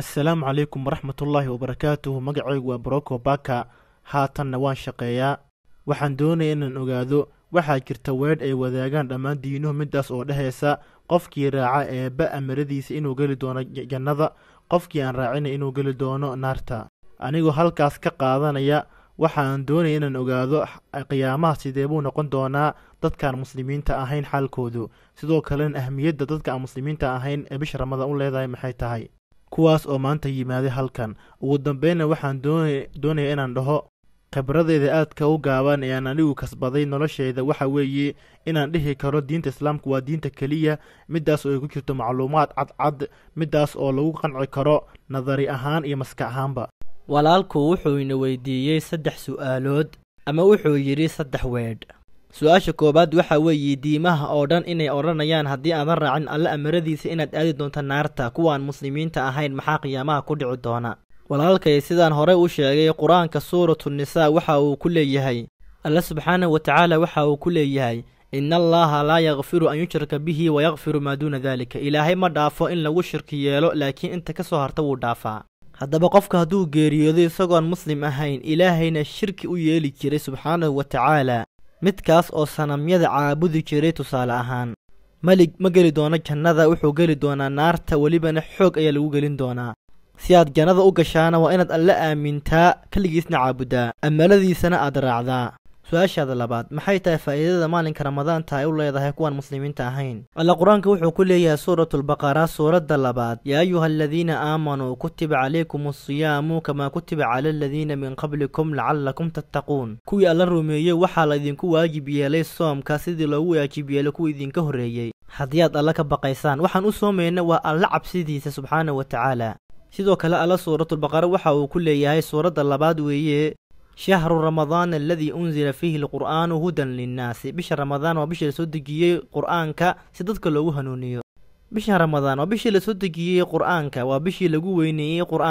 assalaamu calaykum waraxmatullaahi wabarakaatuhu magacaygu waa broko baka haatanna waan shaqeeyaa waxaan doonaya inaan ogaado waxaa jirta weedh ay wadaagaan dhammaan diinuhu midaas oo dhehaysa qofkii raaca eebba amaradiisa inuu geli doono jannada qofkii aan raacinay inuu geli doono naarta anigoo halkaas ka qaadanaya waxaan doonaya inaan ogaado qiyaamaha sidee buu noqon doonaa dadkaan muslimiinta ahayn xaalkoodu sidoo kalena ahmiyadda dadka aan muslimiinta ahayn ee bisha ramadaan u leedahay maxay tahay kuwaas oo maanta yimaaday halkan ugu dambeynna waxaan doonayaa inaan dhaho khibradeeda aadka u gaaban ee aan anigu kasbaday nolosheeda waxa weeye inaan dhihi karo diinta islaamku waa diinta keliya middaas oo ay ku jirto macluumaad cadcad middaas oo lagu qanci karo nadari ahaan iyo maska ahaanba walaalku wuxuuna weydiiyey saddex su'aalood ama wuxuu yidhi saddex weedh su-aasha koowaad waxa weeye diimaha oo dhan inay odhanayaan haddii aadan raacin alle amaradiisa inaad aadi doonto naarta kuwaan muslimiinta ahayn maxaa qiyaamaha ku dhici doona walaalkay sidaan horey u sheegay qur-aanka suuratu nisaa waxa uu ku leeyahay alle subxaanahu tacaala waxa uu ku leeyahay in allaha laa yakfiru an yushraka bihi wayakfiru maa duuna dalika ilaahay ma dhaafo in lagu shirki yeelo laakiin inta ka soo harta wuu dhaafaa haddaba qofka hadduu geeriyoodo isagoon muslim ahayn ilaahayna shirki u yeeli jiray subxaanahu wa tacaala midkaas oo sanamyada caabudi jiray tusaale ahaan melig ma geli doono jannada wuxuu geli doonaa naarta welibana xoog ayaa lagu gelin doonaa si aad jannada u gashaana waa inaad alla aamintaa keligiisna caabudaa ammaladiisana aad raacdaa su-aashaada labaad maxay tahay faa'iidada maalinka ramadaanta ay u leedahay kuwaan muslimiinta ahayn alla qur-aanka wuxuu ku leeyahay suuratulbaqara suuradda labaad yaa ayuha aladiina aamanuu kutiba calaykum asiyaamu kamaa kutiba cala aladiina min qablikum lacallakum tattaquun kuwii alla rumeeyey waxaa la idinku waajib yeelay soomka sidii loogu waajib yeelay kuwii idinka horreeyey haddii aad alla ka baqaysaan waxaan u soomayna waa alla cabsidiisa subxaana wa tacaala sidoo kale alla suuratulbaqara waxa uu ku leeyahay suuradda labaad weeye shahru ramadaan aladii unzila fiihi alqur'aanu hudan linnaasi bisha ramadaan waa bishii lasoo dejiyey qur si dadka loogu hanuuniyo bisha ramadaan waa bishii lasoo dejiyey qur waa bishii lagu weyneeyey qur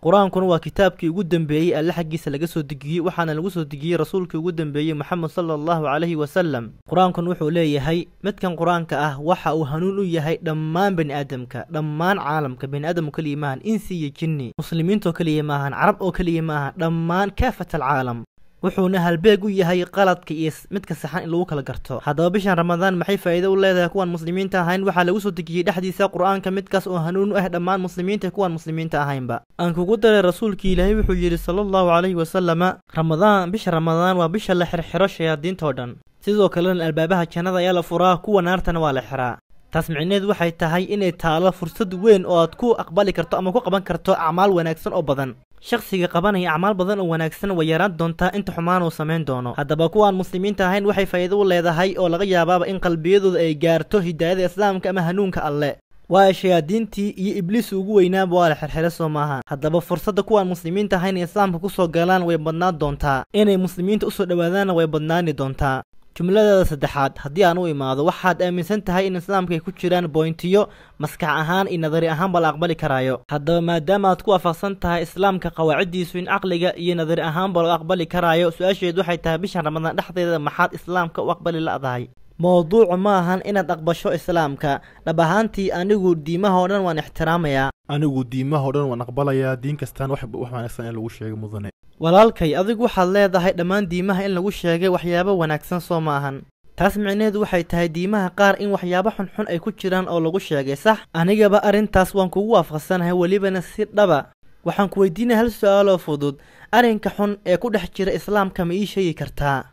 qur-aankuna waa kitaabkii ugu dambeeyey alle xaggiisa laga soo dejiyey waxaana lagu soo dejiyey rasuulkii ugu dambeeyey moxamed sala allahu calayhi wasalam qur-aankun wuxuu leeyahay midkan qur-aanka ah waxa uu hanuun u yahay dhammaan bani aadamka dhammaan caalamka bani aadamku keliya maahan insi iyo jinni muslimiintoo keliya maahan carab oo keliya maahan dhammaan kaafat alcaalam wuxuuna halbeeg u yahay qaladka iyo midka saxan in lagu kala garto haddaba bishan ramadaan maxay faa'iido u leedahay kuwaan muslimiinta ahayn waxaa lagu soo dejiyey dhexdiisa qur-aanka midkaas oo hanuun u ah dhammaan muslimiinta kuwaan muslimiinta ahaynba aan kugu daray rasuulkii ilaahay wuxuu yidhi sala allahu calayhi wasalama ramadaan bisha ramadaan waa bisha la xirxiro shayaadiintoo dhan sidoo kalena albaabaha jannada ayaa la furaa kuwa naartana waa la xiraa taas micneheedu waxay tahay inay taalo fursad weyn oo aad ku aqbali karto ama ku qaban karto acmaal wanaagsan oo badan shakhsiga qabanaya acmaal badan oo wanaagsan way yaraan doontaa inta xumaan uu samayn doono haddaba kuwaan muslimiinta ahayn waxay faa'iido u leedahay oo laga yaabaaba in qalbiyadooda ay gaarto hidaayada islaamka ama hanuunka alle waa shayaadiintii iyo ibliisu ugu weynaaba waa la xerxere soo maaha haddaba fursadda kuwaan muslimiinta ahayn ee islaamka ku soo galaan way badnaan doontaa inay muslimiinta u soo dhowaadaanna way badnaani doontaa jumladaeda saddexaad haddii aan u imaado waxaad aaminsan tahay in islaamka ay ku jiraan boyntiyo maskax ahaan iyo nadari ahaanba la aqbali karaayo haddaba maadaama aad ku waafaqsan tahay islaamka qawaaciddiisu in caqliga iyo nadari ahaanba loo aqbali karaayo su-aasheedu waxay tahay bishan ramadaan dhexdeeda maxaad islaamka u aqbali la'dahay mowduucu ma ahan inaad aqbasho islaamka dhab ahaantii anigu diimaha oo dhan waan ixtiraamayaa anigu diimaha oo dhan waan aqbalayaa diin kastaan wax wanaagsan in lagu sheega mudane walaalkay adigu waxaad leedahay dhammaan diimaha in lagu sheegay waxyaabo wanaagsan soo ma ahan taas micneheedu waxay tahay diimaha qaar in waxyaabo xunxun ay ku jiraan oo lagu sheegay sax anigaba arrintaas waan kugu waafaqsanahay welibana si dhaba waxaan ku weydiinaya hal su-aaloo fudud arrinka xun ee ku dhex jira islaamka ma ii sheegi kartaa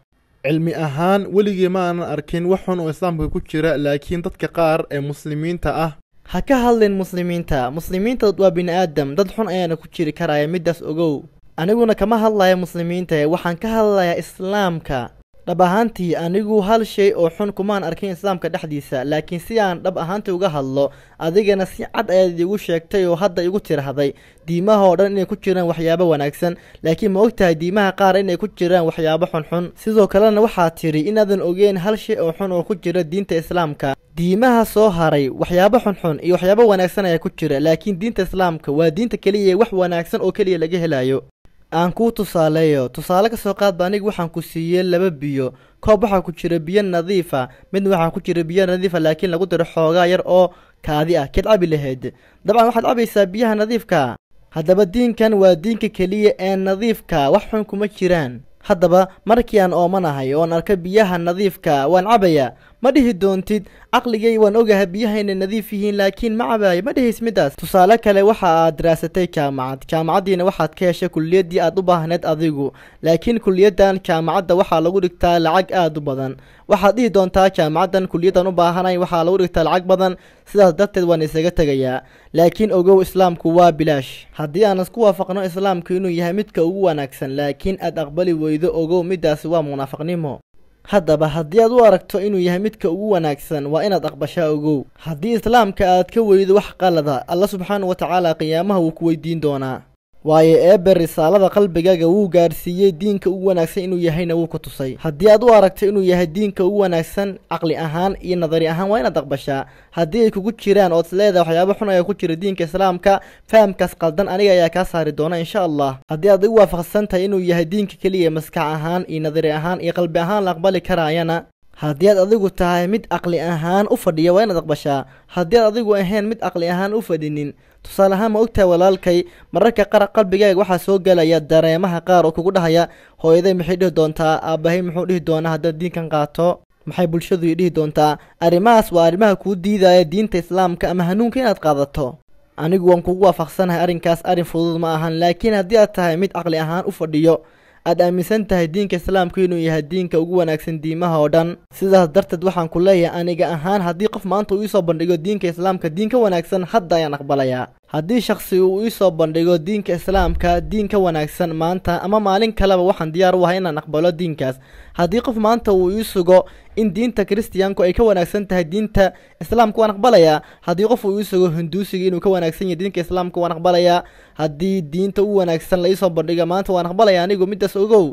cilmi ahaan weligii ma aanan arkin wax xun oo islaamka ku jira laakiin dadka qaar ee muslimiinta ah ha ka hadlin muslimiinta muslimiinta waa bini'aadam dad xun ayaana ku jiri karaya middaas ogow aniguna kama hadlaya muslimiinta waxaan ka hadlayaa islaamka dhab ahaantii anigu hal shay oo xun kumaan arkin islaamka dhexdiisa laakiin si aan dhab ahaantii uga hadlo adigana si cad ayaad iigu sheegtay oo hadda igu tirahday diimaha oo dhan inay ku jiraan waxyaabo wanaagsan laakiin ma ogtahay diimaha qaar inay ku jiraan waxyaabo xunxun sidoo kalena waxaa tidhi inaadan ogeyn hal shay oo xun oo ku jira diinta islaamka diimaha soo haray waxyaabo xunxun iyo waxyaabo wanaagsan ayaa ku jira laakiin diinta islaamka waa diinta keliya wax wanaagsan oo keliya laga helaayo aan kuu tusaaleeyo tusaale ka soo qaadba aniga waxaan ku siiyey laba biyo koob waxaa ku jira biyo nadiifa ah, midna waxaa ku jira biyo nadiifa ah, laakiin lagu daro xoogaa yar oo kaadi ah keed cabi lahayd dabcan waxaad cabaysaa biyaha nadiifka haddaba diinkan waa diinka keliya ee nadiifka wax xun kuma jiraan haddaba markii aan oomanahay oon arka biyaha nadiifka waan cabayaa ma dhihi doontid caqligay waan ogaha biyahayna nadiif yihiin laakiin ma cabaayo ma dhihays midaas tusaale kale waxa aad daraasatay jaamacad jaamacaddiina waxaad ka heshay kuliyaddii aad u baahneed adigu laakiin kulliyaddan jaamacadda waxaa lagu dhigtaa lacag aad u badan waxaad dhihi doontaa jaamacaddan kuliyaddan u baahanay waxaa lagu dhigtaa lacag badan sidaas darteed waan isaga tegayaa laakiin ogow islaamku waa bilaash haddii aan isku waafaqno islaamku inuu yahay midka ugu wanaagsan laakiin aad aqbali weydo ogow midaasi waa munaafaqnimo haddaba haddii aad u aragto inuu yahay midka ugu wanaagsan waa inaad aqbashaa ogow haddii islaamka aad ka weydo wax qalada alla subxaana wa tacaala qiyaamaha wuu ku weydiin doonaa waayo eebe risaalada qalbigaga wuu gaadhsiiyey diinka ugu wanaagsan inuu yahayna wuu ku tusay haddii aad u aragto inuu yahay diinka ugu wanaagsan caqli ahaan iyo nadari ahaan waa inaad aqbashaa haddii ay kugu jiraan ood leedahay waxyaabo xun ayaa ku jira diinka islaamka fahamkaas qaldan aniga ayaa kaa saari doona insha allah haddii aad u waafaqsan tahay inuu yahay diinka keliya maskax ahaan iyo nadari ahaan iyo qalbi ahaan la aqbali karaayana haddii aad adigu tahay mid aqli ahaan u fadhiya waa inaad aqbashaa haddii aad adigu ahayn mid aqli ahaan u fadhinin tusaale ahaan ma ogtahay walaalkay mararka qar qalbigaaga waxaa soo gelaya dareemaha qaar oo kugu dhahaya hooyaday maxay dhihi doontaa aabbahay muxuu dhihi doonaa haddaad diinkan qaato maxay bulshadu dhihi doontaa arrimahaas waa arrimaha kuu diidaya diinta islaamka ama hanuunka inaad qaadato anigu waan kugu waafaqsanahay arrinkaas arrin fudud ma ahan laakiin haddii aad tahay mid aqli ahaan u fadhiyo aad aaminsan tahay diinka islaamku inuu yahay diinka ugu wanaagsan diimaha oo dhan sidaas darteed waxaan ku leeyahay aniga ahaan haddii qof maanta uu soo bandhigo diinka islaamka diin ka wanaagsan hadda ayaan aqbalayaa haddii shaksi uu ii soo bandhigo diinka islaamka diin ka wanaagsan maanta ama maalin kaleba waxaan diyaar u ahay inaan aqbalo diinkaas haddii qof maanta uu ii sugo in diinta kristiyaanku ay ka wanaagsan tahay diinta islaamka waan aqbalayaa haddii qof uu ii sugo hinduusiga inuu ka wanaagsan yahay diinka islaamka waan aqbalayaa haddii diinta u wanaagsan la iisoo bandhiga maanta waan aqbalaya anigu middaas ogow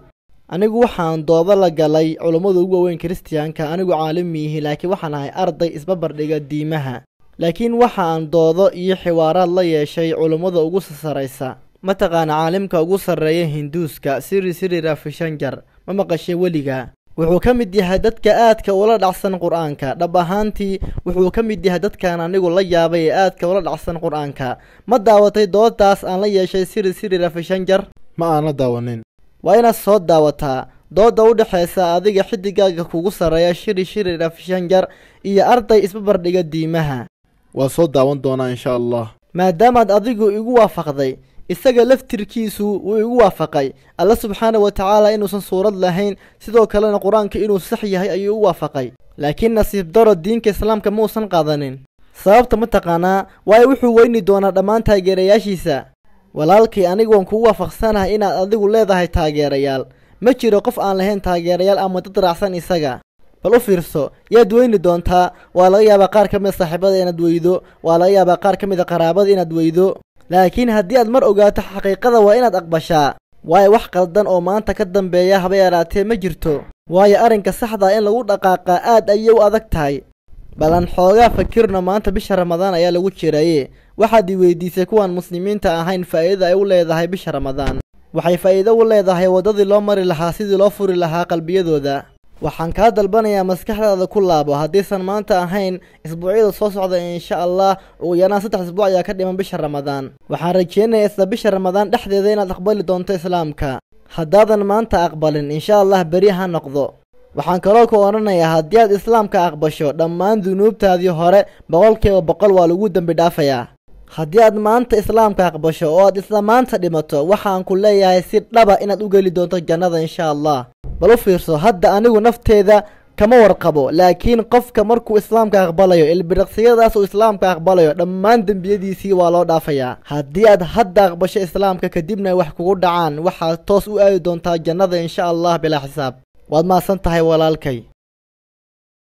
anigu waxaan doodo la galay culummada ugu waaweyn kristiyaanka anigu caalim miihi laakiin waxaan ahay arday isbabardhiga diimaha laakiin waxa aan doodo iyo xiwaaraad la yeeshay culummada ugu sarraysa mataqaana caalimka ugu sarreeya hinduuska siri siri rafishanjar ma maqashay weliga wuxuu ka mid yahay dadka aadka ula dhacsan qur-aanka dhab ahaantii wuxuu ka mid yahay dadkan anigu la yaabay ee aadka ula dhacsan qur-aanka ma daawatay doodaas aan la yeeshay siri siri rafishanjar ma aan la daawanin waa inaad soo daawataa dooda u dhexaysa adiga xidigaaga kugu sarreeya shiri shiri rafishanjar iyo arday isbabardhiga diimaha waa soo daawan doonaa insha allah maadaamaad adigu igu waafaqday isaga laftirkiisu wuu igu waafaqay alle subxaana wa tacaala inuusan suurad lahayn sidoo kalena qur-aanka inuu sax yahay ayuu u waafaqay laakiin nasiib daro diinka islaamka muusan qaadanin sababta mataqaanaa waayo wuxuu weyni doonaa dhammaan taageerayaashiisa walaalkay anigu waan kugu waafaqsanahay inaad adigu leedahay taageerayaal ma jiro qof aan lahayn taageerayaal ama dad raacsan isaga bal u fiirso yaad weyni doontaa waa laga yaabaa qaar ka mida ah saaxiibada inaad weydo waa laga yaabaa qaar ka mida ah qaraabada inaad weydo laakiin haddii aad mar ogaato xaqiiqada waa inaad aqbashaa waayo wax qaldan oo maanta ka dambeeya haba yaraatee ma jirto waayo arrinka saxdaa ah in lagu dhaqaaqaa aad ayay u adag tahay balan xoogaa fakirno maanta bisha ramadaan ayaa lagu jiraye waxaad i weydiisay kuwaan muslimiinta ahayn faa'iidada ay u leedahay bisha ramadaan waxay faa'iido u leedahay waddadii loo mari lahaa sidii loo furi lahaa qalbiyadooda waxaan kaa dalbanayaa maskaxdaada ku laabo haddiisan maanta ahayn isbuucyada soo socda insha allah ugu yaraan saddex isbuuc ayaa ka dhiman bisha ramadaan waxaan rajeynayaa isla bisha ramadaan dhexdeeda inaad aqbali doonto islaamka haddaadan maanta aqbalin insha allah beri ha noqdo waxaan kaloo ku odhanayaa haddii aad islaamka aqbasho dhammaan dunuubtaadii hore boqolkiiba boqol waa lagu dembi dhaafayaa haddii aad maanta islaamka aqbasho oo aad isla maanta dhimato waxaan ku leeyahay si dhaba inaad u geli doonto jannada insha allah bal u fiirso hadda anigu nafteeda kama warqabo laakiin qofka markuu islaamka aqbalayo ilbiraqsiyadaas uu islaamka aqbalayo dhammaan dembiyadiisii waa loo dhaafayaa haddii aad hadda aqbasho islaamka kadibna wax kugu dhacaan waxaad toos u aadi doontaa jannada insha allah bilaa xisaab waad mahadsan tahay walaalkay